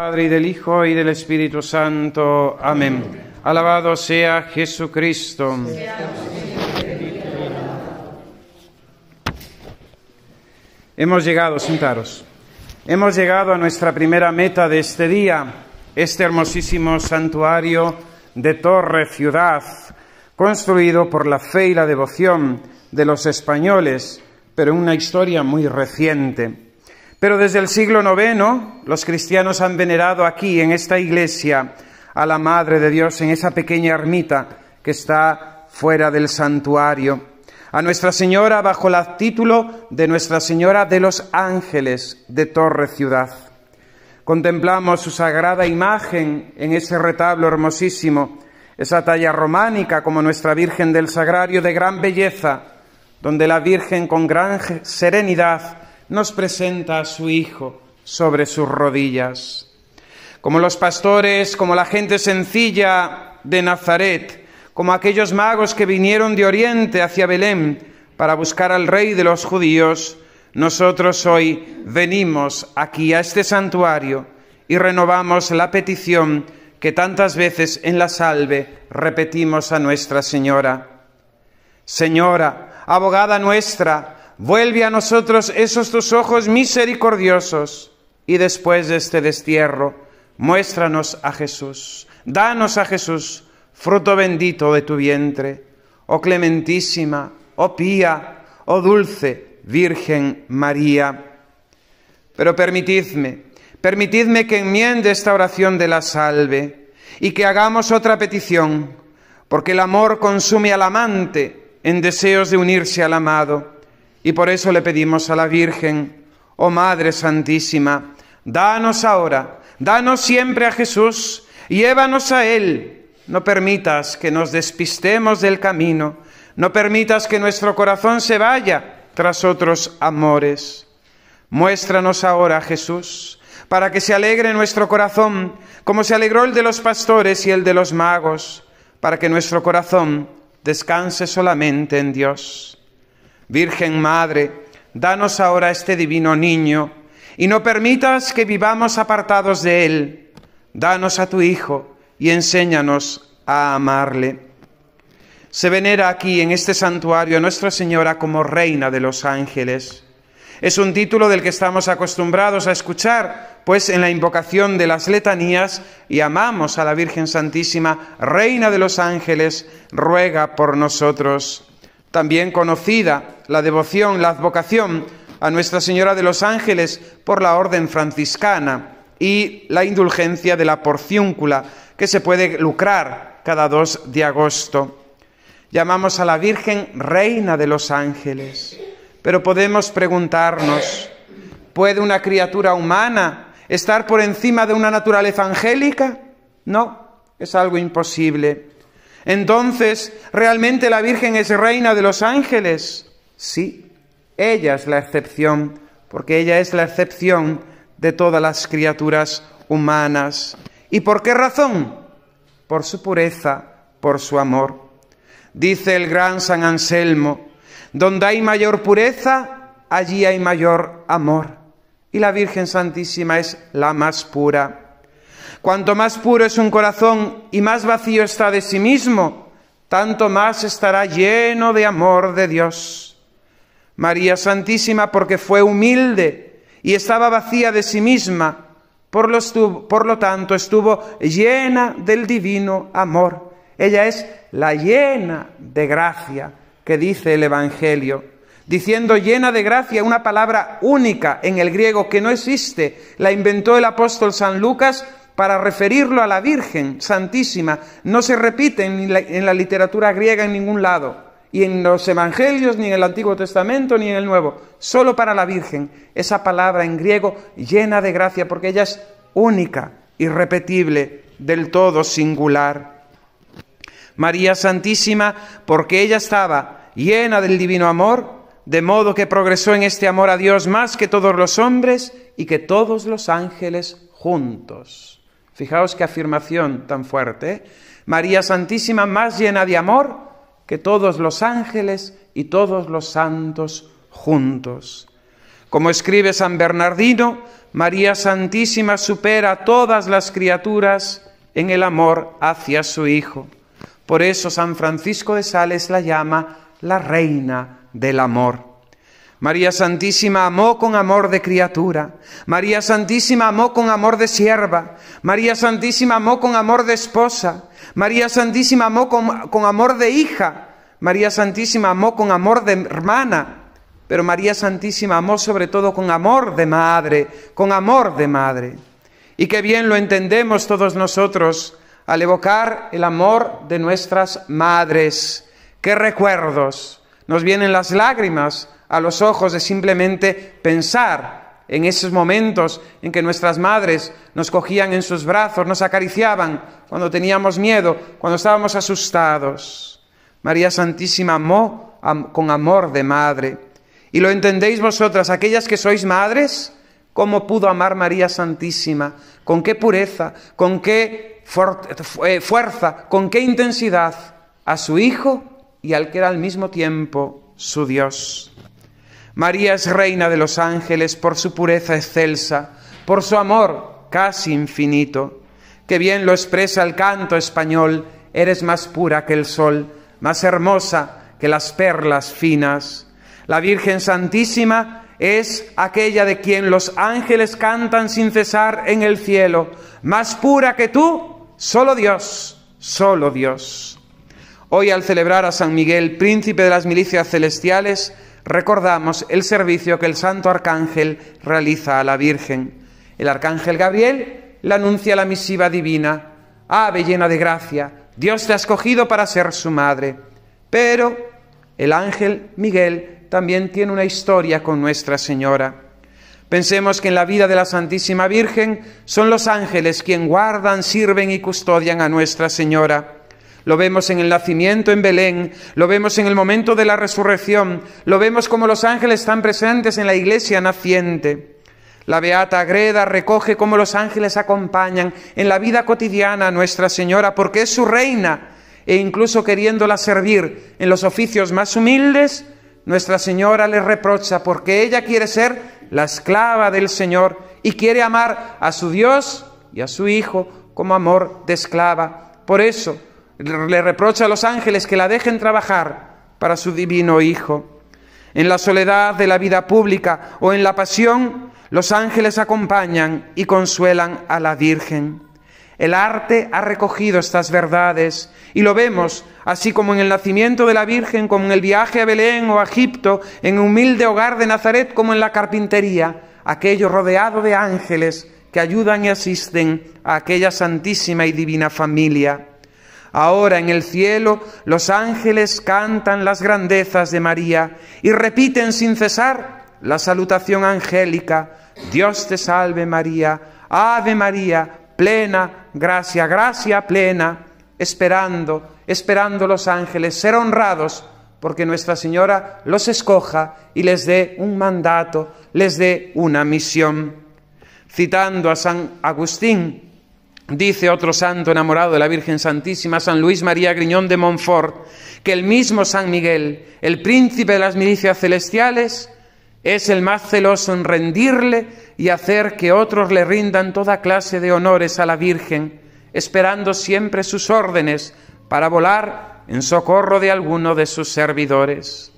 Padre y del Hijo y del Espíritu Santo. Amén. Alabado sea Jesucristo. Hemos llegado, sentaros. Hemos llegado a nuestra primera meta de este día, este hermosísimo santuario de torre ciudad, construido por la fe y la devoción de los españoles, pero una historia muy reciente. Pero desde el siglo IX los cristianos han venerado aquí, en esta iglesia, a la Madre de Dios, en esa pequeña ermita que está fuera del santuario. A Nuestra Señora bajo el título de Nuestra Señora de los Ángeles de Torre Ciudad. Contemplamos su sagrada imagen en ese retablo hermosísimo, esa talla románica como Nuestra Virgen del Sagrario de gran belleza, donde la Virgen con gran serenidad nos presenta a su Hijo sobre sus rodillas. Como los pastores, como la gente sencilla de Nazaret, como aquellos magos que vinieron de Oriente hacia Belén para buscar al Rey de los judíos, nosotros hoy venimos aquí a este santuario y renovamos la petición que tantas veces en la salve repetimos a Nuestra Señora. Señora, abogada nuestra, Vuelve a nosotros esos tus ojos misericordiosos y después de este destierro, muéstranos a Jesús. Danos a Jesús, fruto bendito de tu vientre. Oh clementísima, oh pía, oh dulce Virgen María. Pero permitidme, permitidme que enmiende esta oración de la salve y que hagamos otra petición, porque el amor consume al amante en deseos de unirse al amado. Y por eso le pedimos a la Virgen, oh Madre Santísima, danos ahora, danos siempre a Jesús, llévanos a Él. No permitas que nos despistemos del camino, no permitas que nuestro corazón se vaya tras otros amores. Muéstranos ahora, Jesús, para que se alegre nuestro corazón, como se alegró el de los pastores y el de los magos, para que nuestro corazón descanse solamente en Dios. Virgen Madre, danos ahora este divino niño, y no permitas que vivamos apartados de él. Danos a tu Hijo y enséñanos a amarle. Se venera aquí en este santuario a Nuestra Señora como Reina de los Ángeles. Es un título del que estamos acostumbrados a escuchar, pues en la invocación de las letanías amamos a la Virgen Santísima, Reina de los Ángeles, ruega por nosotros. También conocida la devoción, la advocación a Nuestra Señora de los Ángeles por la orden franciscana y la indulgencia de la porciúncula que se puede lucrar cada 2 de agosto. Llamamos a la Virgen Reina de los Ángeles, pero podemos preguntarnos, ¿puede una criatura humana estar por encima de una naturaleza angélica? No, es algo imposible. Entonces, ¿realmente la Virgen es reina de los ángeles? Sí, ella es la excepción, porque ella es la excepción de todas las criaturas humanas. ¿Y por qué razón? Por su pureza, por su amor. Dice el gran San Anselmo, donde hay mayor pureza, allí hay mayor amor. Y la Virgen Santísima es la más pura. Cuanto más puro es un corazón y más vacío está de sí mismo, tanto más estará lleno de amor de Dios. María Santísima, porque fue humilde y estaba vacía de sí misma, por lo, tanto estuvo llena del divino amor. Ella es la llena de gracia que dice el Evangelio diciendo llena de gracia, una palabra única en el griego que no existe, la inventó el apóstol San Lucas para referirlo a la Virgen Santísima no se repite en la, literatura griega en ningún lado, y en los Evangelios, ni en el Antiguo Testamento, ni en el Nuevo, solo para la Virgen, esa palabra en griego llena de gracia, porque ella es única, irrepetible, del todo singular. María Santísima, porque ella estaba llena del divino amor, de modo que progresó en este amor a Dios más que todos los hombres y que todos los ángeles juntos. Fijaos qué afirmación tan fuerte. ¿eh? María Santísima más llena de amor que todos los ángeles y todos los santos juntos. Como escribe San Bernardino, María Santísima supera a todas las criaturas en el amor hacia su Hijo. Por eso San Francisco de Sales la llama la reina del amor. María Santísima amó con amor de criatura. María Santísima amó con amor de sierva. María Santísima amó con amor de esposa. María Santísima amó con, amor de hija. María Santísima amó con amor de hermana. Pero María Santísima amó sobre todo con amor de madre, con amor de madre. Y qué bien lo entendemos todos nosotros al evocar el amor de nuestras madres. Qué recuerdos. Nos vienen las lágrimas a los ojos de simplemente pensar en esos momentos en que nuestras madres nos cogían en sus brazos, nos acariciaban cuando teníamos miedo, cuando estábamos asustados. María Santísima amó con amor de madre. ¿Y lo entendéis vosotras, aquellas que sois madres? ¿Cómo pudo amar María Santísima? ¿Con qué pureza? ¿Con qué eh, fuerza? ¿Con qué intensidad? A su Hijo y al que era al mismo tiempo su Dios. María es reina de los ángeles por su pureza excelsa, por su amor casi infinito, que bien lo expresa el canto español, eres más pura que el sol, más hermosa que las perlas finas. La Virgen Santísima es aquella de quien los ángeles cantan sin cesar en el cielo, más pura que tú, solo Dios, solo Dios. Hoy al celebrar a San Miguel, príncipe de las milicias celestiales, recordamos el servicio que el santo arcángel realiza a la Virgen. El arcángel Gabriel le anuncia la misiva divina, Ave llena de gracia, Dios te ha escogido para ser su madre. Pero el ángel Miguel también tiene una historia con Nuestra Señora. Pensemos que en la vida de la Santísima Virgen son los ángeles quien guardan, sirven y custodian a Nuestra Señora. Lo vemos en el nacimiento en Belén, lo vemos en el momento de la resurrección, lo vemos como los ángeles están presentes en la iglesia naciente. La beata agreda, recoge cómo los ángeles acompañan en la vida cotidiana a Nuestra Señora, porque es su reina, e incluso queriéndola servir en los oficios más humildes, Nuestra Señora le reprocha, porque ella quiere ser la esclava del Señor y quiere amar a su Dios y a su Hijo como amor de esclava. Por eso, le reprocha a los ángeles que la dejen trabajar para su divino Hijo. En la soledad de la vida pública o en la pasión, los ángeles acompañan y consuelan a la Virgen. El arte ha recogido estas verdades y lo vemos, así como en el nacimiento de la Virgen, como en el viaje a Belén o a Egipto, en el humilde hogar de Nazaret, como en la carpintería, aquello rodeado de ángeles que ayudan y asisten a aquella santísima y divina familia. Ahora en el cielo los ángeles cantan las grandezas de María y repiten sin cesar la salutación angélica, Dios te salve María, Ave María, plena, gracia, gracia plena, esperando, esperando los ángeles ser honrados porque Nuestra Señora los escoja y les dé un mandato, les dé una misión. Citando a San Agustín, Dice otro santo enamorado de la Virgen Santísima, San Luis María Griñón de Montfort, que el mismo San Miguel, el príncipe de las milicias celestiales, es el más celoso en rendirle y hacer que otros le rindan toda clase de honores a la Virgen, esperando siempre sus órdenes para volar en socorro de alguno de sus servidores.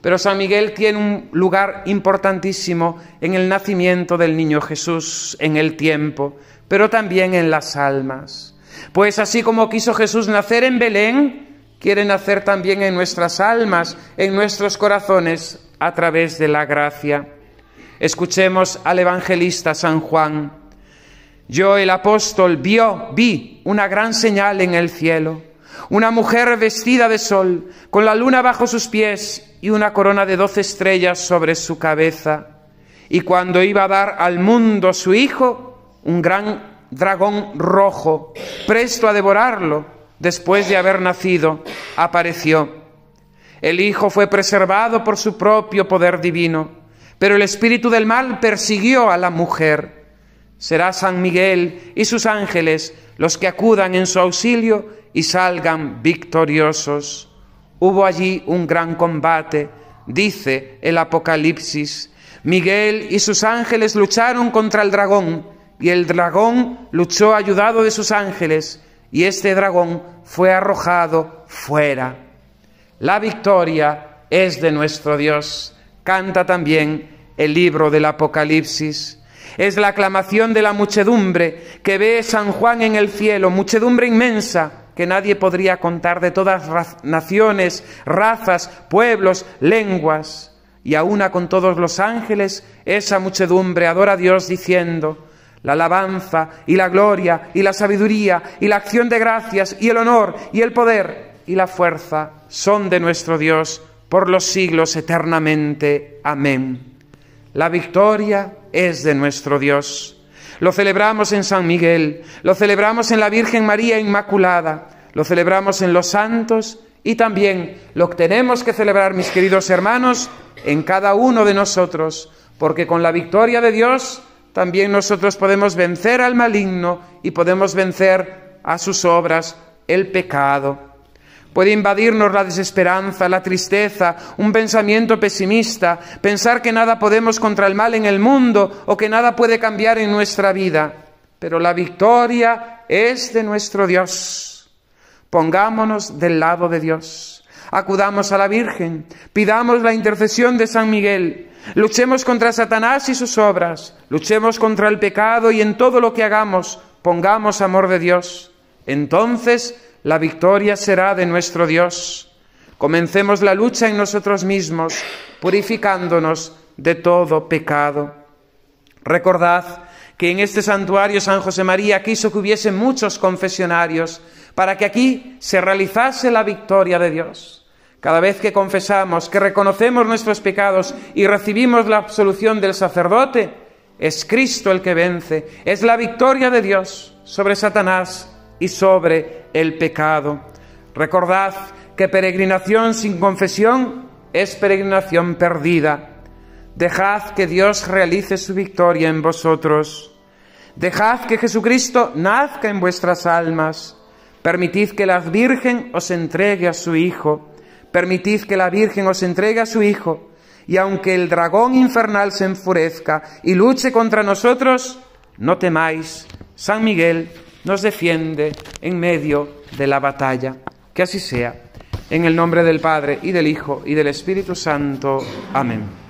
Pero San Miguel tiene un lugar importantísimo en el nacimiento del niño Jesús, en el tiempo, pero también en las almas. Pues así como quiso Jesús nacer en Belén, quiere nacer también en nuestras almas, en nuestros corazones, a través de la gracia. Escuchemos al evangelista San Juan. Yo, el apóstol, vio, vi una gran señal en el cielo una mujer vestida de sol, con la luna bajo sus pies y una corona de doce estrellas sobre su cabeza. Y cuando iba a dar al mundo su hijo, un gran dragón rojo, presto a devorarlo, después de haber nacido, apareció. El hijo fue preservado por su propio poder divino, pero el espíritu del mal persiguió a la mujer Será San Miguel y sus ángeles los que acudan en su auxilio y salgan victoriosos. Hubo allí un gran combate, dice el Apocalipsis. Miguel y sus ángeles lucharon contra el dragón, y el dragón luchó ayudado de sus ángeles, y este dragón fue arrojado fuera. La victoria es de nuestro Dios, canta también el libro del Apocalipsis. Es la aclamación de la muchedumbre que ve San Juan en el cielo, muchedumbre inmensa que nadie podría contar de todas naciones, razas, pueblos, lenguas. Y a una con todos los ángeles, esa muchedumbre adora a Dios diciendo, la alabanza y la gloria y la sabiduría y la acción de gracias y el honor y el poder y la fuerza son de nuestro Dios por los siglos eternamente. Amén. La victoria es de nuestro Dios. Lo celebramos en San Miguel, lo celebramos en la Virgen María Inmaculada, lo celebramos en los santos y también lo tenemos que celebrar, mis queridos hermanos, en cada uno de nosotros, porque con la victoria de Dios también nosotros podemos vencer al maligno y podemos vencer a sus obras, el pecado, Puede invadirnos la desesperanza, la tristeza, un pensamiento pesimista, pensar que nada podemos contra el mal en el mundo o que nada puede cambiar en nuestra vida. Pero la victoria es de nuestro Dios. Pongámonos del lado de Dios. Acudamos a la Virgen, pidamos la intercesión de San Miguel, luchemos contra Satanás y sus obras, luchemos contra el pecado y en todo lo que hagamos pongamos amor de Dios. Entonces, la victoria será de nuestro Dios. Comencemos la lucha en nosotros mismos, purificándonos de todo pecado. Recordad que en este santuario San José María quiso que hubiese muchos confesionarios para que aquí se realizase la victoria de Dios. Cada vez que confesamos, que reconocemos nuestros pecados y recibimos la absolución del sacerdote, es Cristo el que vence, es la victoria de Dios sobre Satanás y sobre el pecado. Recordad que peregrinación sin confesión es peregrinación perdida. Dejad que Dios realice su victoria en vosotros. Dejad que Jesucristo nazca en vuestras almas. Permitid que la Virgen os entregue a su Hijo. Permitid que la Virgen os entregue a su Hijo. Y aunque el dragón infernal se enfurezca y luche contra nosotros, no temáis. San Miguel nos defiende en medio de la batalla. Que así sea. En el nombre del Padre y del Hijo y del Espíritu Santo. Amén.